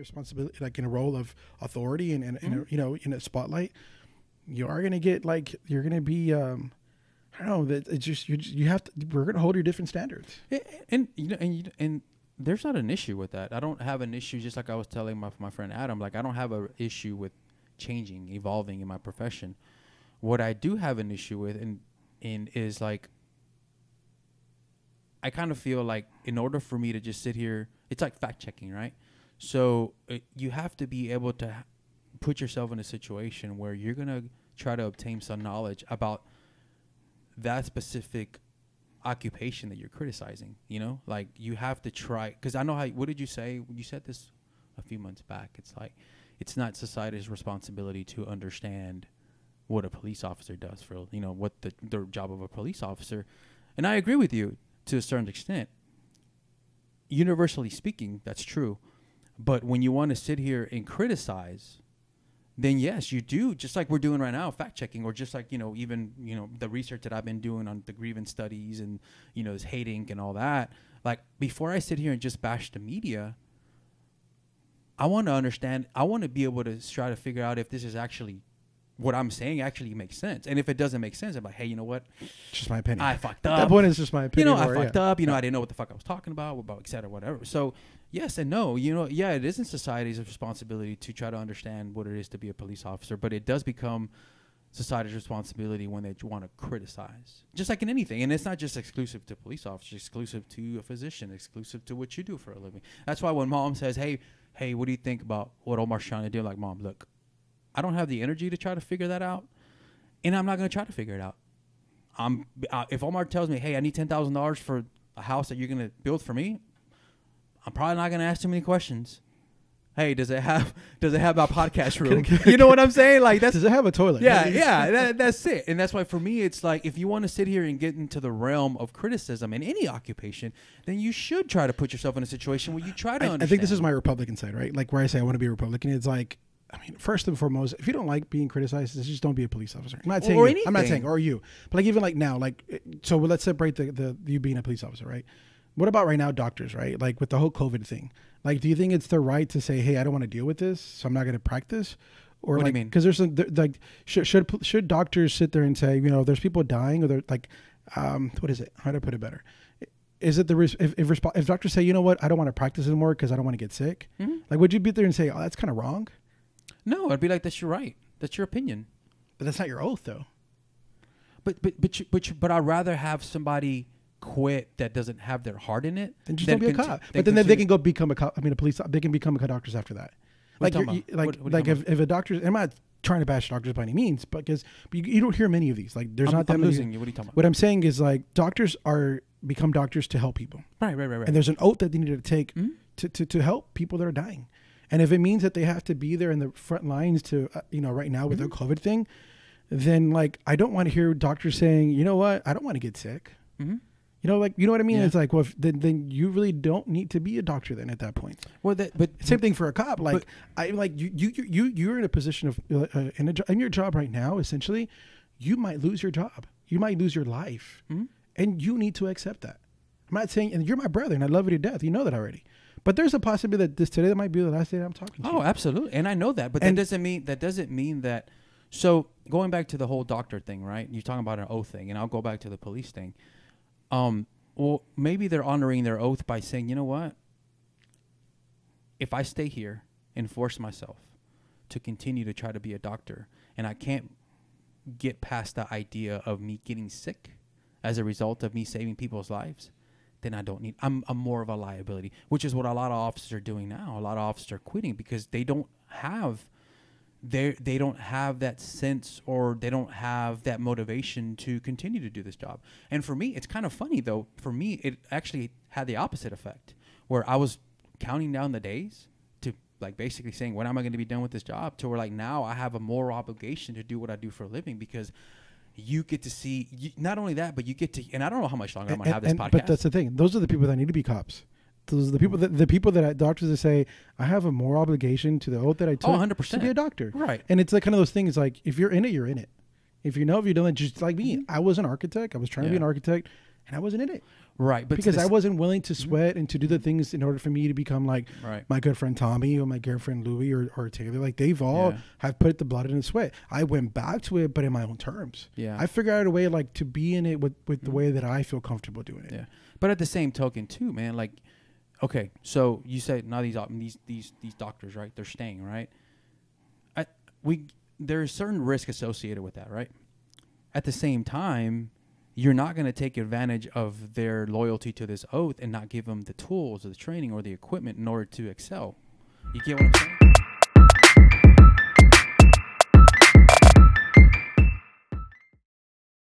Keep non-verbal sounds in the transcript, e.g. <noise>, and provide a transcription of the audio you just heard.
responsibility, like in a role of authority and, and, mm-hmm. and you know, in a spotlight, you are going to get like, you're going to be, um, I don't know that it's just, you you have to, we're going to hold your different standards. And, and, you know, and, you, and there's not an issue with that. I don't have an issue. Just like I was telling my, my friend Adam, like I don't have an issue with changing, evolving in my profession. What I do have an issue with and, and is like, I kind of feel like in order for me to just sit here, it's like fact checking, right? So uh, you have to be able to put yourself in a situation where you're going to try to obtain some knowledge about that specific occupation that you're criticizing, you know? Like you have to try cuz I know how what did you say? You said this a few months back. It's like it's not society's responsibility to understand what a police officer does for, you know, what the the job of a police officer. And I agree with you to a certain extent. Universally speaking, that's true but when you want to sit here and criticize, then yes, you do. Just like we're doing right now, fact checking, or just like you know, even you know, the research that I've been doing on the grievance studies and you know, this hate ink and all that. Like before I sit here and just bash the media, I want to understand. I want to be able to try to figure out if this is actually what I'm saying actually makes sense. And if it doesn't make sense, I'm like, hey, you know what? Just my opinion. I fucked up. At that point is just my opinion. You know, I fucked yeah. up. You know, yeah. I didn't know what the fuck I was talking about, about et cetera, whatever. So yes and no you know yeah it isn't society's responsibility to try to understand what it is to be a police officer but it does become society's responsibility when they want to criticize just like in anything and it's not just exclusive to police officers exclusive to a physician exclusive to what you do for a living that's why when mom says hey hey what do you think about what omar's trying to do like mom look i don't have the energy to try to figure that out and i'm not going to try to figure it out i'm uh, if omar tells me hey i need $10000 for a house that you're going to build for me I'm probably not gonna ask too many questions. Hey, does it have <laughs> does it have a podcast room? you know what I'm saying? Like that's does it have a toilet? Yeah, yeah. <laughs> That, that's it. And that's why for me, it's like if you want to sit here and get into the realm of criticism in any occupation, then you should try to put yourself in a situation where you try to. I, I think this is my Republican side, right? Like where I say I want to be a Republican, it's like I mean, first and foremost, if you don't like being criticized, just don't be a police officer. I'm not saying or you, I'm not saying or you, but like even like now, like so let's separate the, the you being a police officer, right? what about right now doctors right like with the whole covid thing like do you think it's the right to say hey i don't want to deal with this so i'm not going to practice or what like, do you mean because there's some like should, should should doctors sit there and say you know there's people dying or they're like um what is it how do i put it better is it the risk if if, resp- if doctors say you know what i don't want to practice anymore because i don't want to get sick mm-hmm. like would you be there and say oh that's kind of wrong no i'd be like that's your right that's your opinion but that's not your oath though but but but you, but, you, but i'd rather have somebody quit that doesn't have their heart in it, then just don't be a cop. But then, then they can go become a cop. I mean, a police. They can become a doctors after that. like, you, like, what, what like if, if a doctor, i am not trying to bash doctors by any means, but because you, you, don't hear many of these. Like, there's I'm, not that I'm many. Losing you. What are you talking about? What I'm saying is like doctors are become doctors to help people. Right, right, right, right. And there's an oath that they need to take mm-hmm. to, to to help people that are dying. And if it means that they have to be there in the front lines to, uh, you know, right now with mm-hmm. their COVID thing, then like I don't want to hear doctors saying, you know what, I don't want to get sick. Mm-hmm. You know, like you know what I mean. Yeah. It's like, well, if, then then you really don't need to be a doctor then at that point. Well, that but same thing for a cop. Like but, I like you you you you're in a position of uh, uh in a in your job right now. Essentially, you might lose your job. You might lose your life, mm-hmm. and you need to accept that. I'm not saying, and you're my brother, and I love you to death. You know that already. But there's a possibility that this today that might be the last day I'm talking to. Oh, you. absolutely, and I know that. But and that doesn't mean that doesn't mean that. So going back to the whole doctor thing, right? You're talking about an oath thing, and I'll go back to the police thing. Um, well, maybe they're honoring their oath by saying, you know what? If I stay here and force myself to continue to try to be a doctor, and I can't get past the idea of me getting sick as a result of me saving people's lives, then I don't need. I'm, I'm more of a liability, which is what a lot of officers are doing now. A lot of officers are quitting because they don't have they they don't have that sense or they don't have that motivation to continue to do this job. And for me, it's kind of funny though. For me, it actually had the opposite effect, where I was counting down the days to like basically saying, when am I going to be done with this job? To where like now I have a moral obligation to do what I do for a living because you get to see you, not only that, but you get to. And I don't know how much longer and, I'm going to have this and, podcast. But that's the thing; those are the people that need to be cops those the people that the people that doctors that say I have a more obligation to the oath that I oh, took 100 percent to be a doctor, right? And it's like kind of those things like if you're in it, you're in it. If you know, if you're doing it, just like me, mm-hmm. I was an architect. I was trying yeah. to be an architect, and I wasn't in it, right? But because I wasn't willing to mm-hmm. sweat and to do the things in order for me to become like right. my good friend Tommy or my good friend Louis or, or Taylor. Like they've all yeah. have put the blood and the sweat. I went back to it, but in my own terms. Yeah, I figured out a way like to be in it with with mm-hmm. the way that I feel comfortable doing it. Yeah, but at the same token, too, man, like okay, so you say now these these these these doctors, right? They're staying, right? I, we there is certain risk associated with that, right? At the same time, you're not going to take advantage of their loyalty to this oath and not give them the tools, or the training, or the equipment in order to excel. You get what I'm saying?